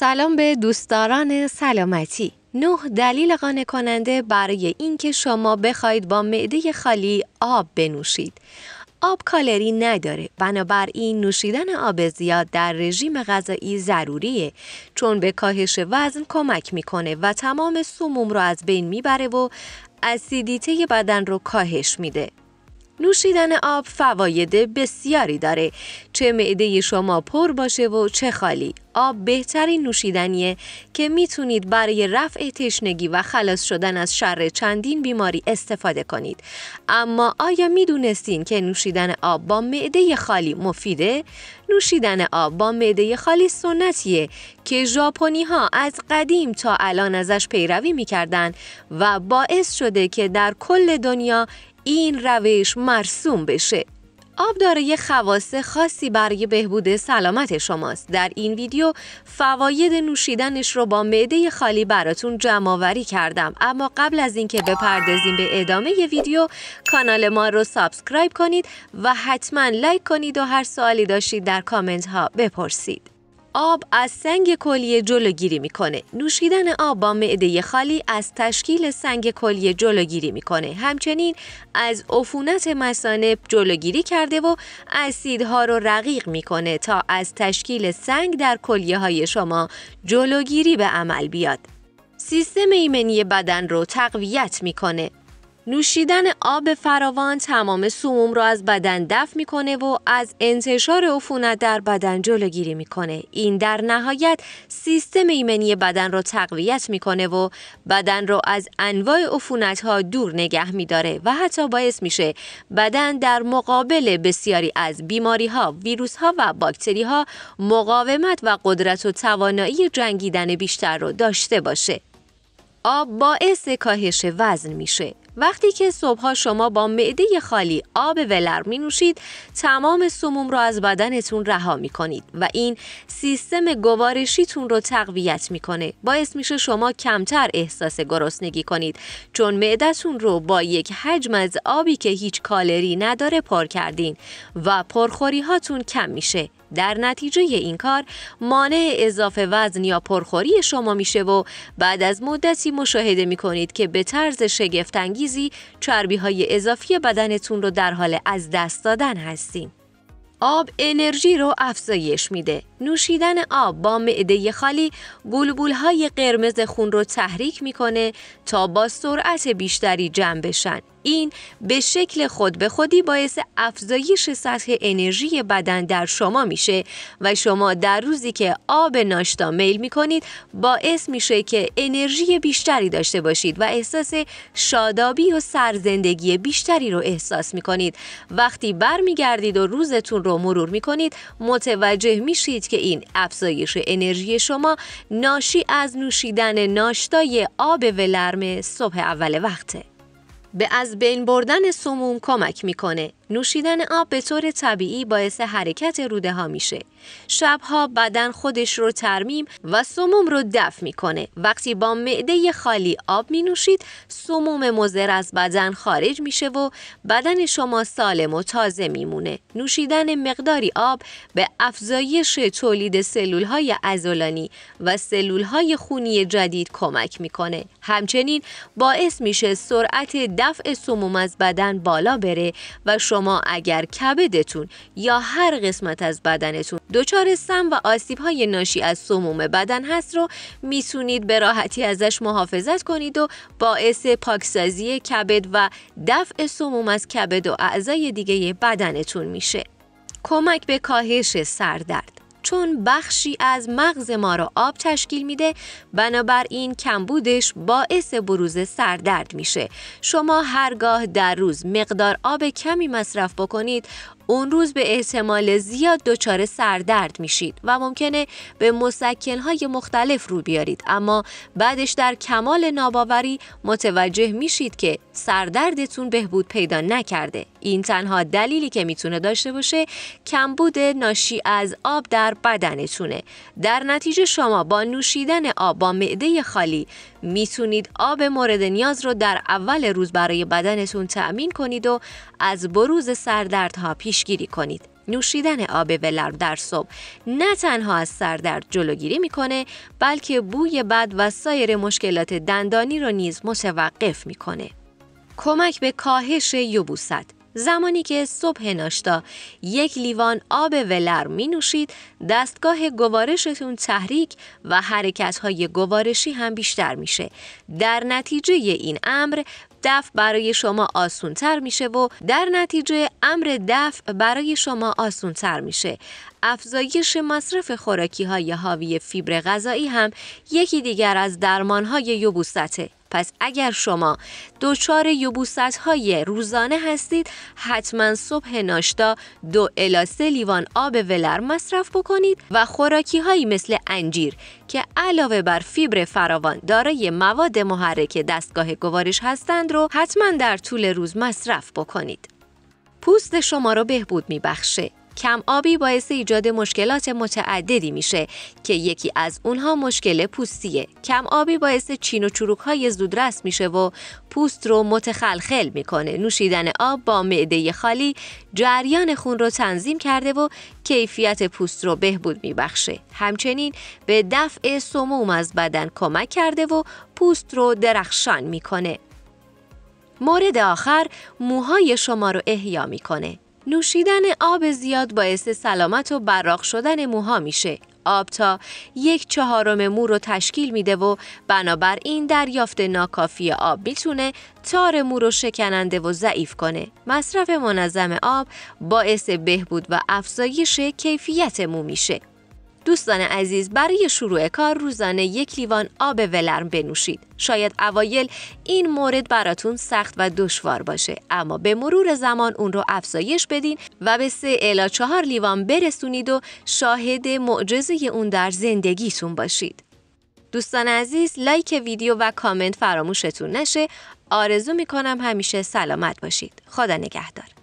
سلام به دوستداران سلامتی نه دلیل قانع کننده برای اینکه شما بخواید با معده خالی آب بنوشید آب کالری نداره بنابراین نوشیدن آب زیاد در رژیم غذایی ضروریه چون به کاهش وزن کمک میکنه و تمام سموم رو از بین میبره و اسیدیته بدن رو کاهش میده نوشیدن آب فواید بسیاری داره چه معده شما پر باشه و چه خالی آب بهترین نوشیدنیه که میتونید برای رفع تشنگی و خلاص شدن از شر چندین بیماری استفاده کنید اما آیا میدونستین که نوشیدن آب با معده خالی مفیده نوشیدن آب با معده خالی سنتیه که ژاپنی ها از قدیم تا الان ازش پیروی میکردن و باعث شده که در کل دنیا این روش مرسوم بشه آب یه خواص خاصی برای بهبود سلامت شماست در این ویدیو فواید نوشیدنش رو با معده خالی براتون جمعآوری کردم اما قبل از اینکه بپردازیم به ادامه ویدیو کانال ما رو سابسکرایب کنید و حتما لایک کنید و هر سوالی داشتید در کامنت ها بپرسید آب از سنگ کلیه جلوگیری میکنه نوشیدن آب با معده خالی از تشکیل سنگ کلیه جلوگیری میکنه همچنین از عفونت مثانه جلوگیری کرده و اسیدها رو رقیق میکنه تا از تشکیل سنگ در کلیه های شما جلوگیری به عمل بیاد سیستم ایمنی بدن رو تقویت میکنه نوشیدن آب فراوان تمام سموم را از بدن دفع میکنه و از انتشار عفونت در بدن جلوگیری میکنه این در نهایت سیستم ایمنی بدن را تقویت میکنه و بدن را از انواع عفونت ها دور نگه میداره و حتی باعث میشه بدن در مقابل بسیاری از بیماری ها ویروس ها و باکتری ها مقاومت و قدرت و توانایی جنگیدن بیشتر رو داشته باشه آب باعث کاهش وزن میشه وقتی که صبحها شما با معده خالی آب ولر می نوشید تمام سموم رو از بدنتون رها می کنید و این سیستم گوارشیتون رو تقویت میکنه باعث میشه شما کمتر احساس گرسنگی کنید چون معدتون رو با یک حجم از آبی که هیچ کالری نداره پر کردین و پرخوری هاتون کم میشه در نتیجه این کار مانع اضافه وزن یا پرخوری شما میشه و بعد از مدتی مشاهده میکنید که به طرز شگفتانگیزی چربی های اضافی بدنتون رو در حال از دست دادن هستیم. آب انرژی رو افزایش میده. نوشیدن آب با معده خالی گلبول های قرمز خون رو تحریک میکنه تا با سرعت بیشتری جمع بشن. این به شکل خود به خودی باعث افزایش سطح انرژی بدن در شما میشه و شما در روزی که آب ناشتا میل میکنید باعث میشه که انرژی بیشتری داشته باشید و احساس شادابی و سرزندگی بیشتری رو احساس میکنید وقتی برمیگردید و روزتون رو مرور میکنید متوجه میشید که این افزایش انرژی شما ناشی از نوشیدن ناشتای آب ولرم صبح اول وقته به از بین بردن سموم کمک میکنه. نوشیدن آب به طور طبیعی باعث حرکت روده ها میشه. شبها بدن خودش رو ترمیم و سموم رو دفع میکنه. وقتی با معده خالی آب می نوشید، سموم مزر از بدن خارج میشه و بدن شما سالم و تازه میمونه. نوشیدن مقداری آب به افزایش تولید سلول های ازولانی و سلول های خونی جدید کمک میکنه. همچنین باعث میشه سرعت دفع سموم از بدن بالا بره و شما شما اگر کبدتون یا هر قسمت از بدنتون دچار سم و آسیب های ناشی از سموم بدن هست رو میتونید به راحتی ازش محافظت کنید و باعث پاکسازی کبد و دفع سموم از کبد و اعضای دیگه بدنتون میشه. کمک به کاهش سردرد چون بخشی از مغز ما را آب تشکیل میده بنابراین کمبودش باعث بروز سردرد میشه شما هرگاه در روز مقدار آب کمی مصرف بکنید اون روز به احتمال زیاد دچار سردرد میشید و ممکنه به مسکنهای مختلف رو بیارید اما بعدش در کمال ناباوری متوجه میشید که سردردتون بهبود پیدا نکرده این تنها دلیلی که میتونه داشته باشه کمبود ناشی از آب در بدنتونه در نتیجه شما با نوشیدن آب با معده خالی میتونید آب مورد نیاز رو در اول روز برای بدنتون تأمین کنید و از بروز سردردها پیشگیری کنید نوشیدن آب ولرم در صبح نه تنها از سردرد جلوگیری میکنه بلکه بوی بد و سایر مشکلات دندانی رو نیز متوقف میکنه کمک به کاهش یبوست زمانی که صبح ناشتا یک لیوان آب ولر می نوشید دستگاه گوارشتون تحریک و حرکت های گوارشی هم بیشتر میشه. در نتیجه این امر دفع برای شما آسون تر میشه و در نتیجه امر دفع برای شما آسون تر میشه. افزایش مصرف خوراکی های حاوی فیبر غذایی هم یکی دیگر از درمان های یوبوستته. پس اگر شما دچار یبوست های روزانه هستید حتما صبح ناشتا دو الا لیوان آب ولر مصرف بکنید و خوراکی هایی مثل انجیر که علاوه بر فیبر فراوان دارای مواد محرک دستگاه گوارش هستند رو حتما در طول روز مصرف بکنید. پوست شما را بهبود بخشه کم آبی باعث ایجاد مشکلات متعددی میشه که یکی از اونها مشکل پوستیه. کم آبی باعث چین و چروک های زودرس میشه و پوست رو متخلخل میکنه. نوشیدن آب با معده خالی جریان خون رو تنظیم کرده و کیفیت پوست رو بهبود میبخشه. همچنین به دفع سموم از بدن کمک کرده و پوست رو درخشان میکنه. مورد آخر موهای شما رو احیا میکنه. نوشیدن آب زیاد باعث سلامت و براق شدن موها میشه. آب تا یک چهارم مو رو تشکیل میده و بنابراین دریافت ناکافی آب میتونه تار مو رو شکننده و ضعیف کنه. مصرف منظم آب باعث بهبود و افزایش کیفیت مو میشه. دوستان عزیز برای شروع کار روزانه یک لیوان آب ولرم بنوشید. شاید اوایل این مورد براتون سخت و دشوار باشه اما به مرور زمان اون رو افزایش بدین و به سه الا چهار لیوان برسونید و شاهد معجزه اون در زندگیتون باشید. دوستان عزیز لایک ویدیو و کامنت فراموشتون نشه آرزو میکنم همیشه سلامت باشید خدا نگهدار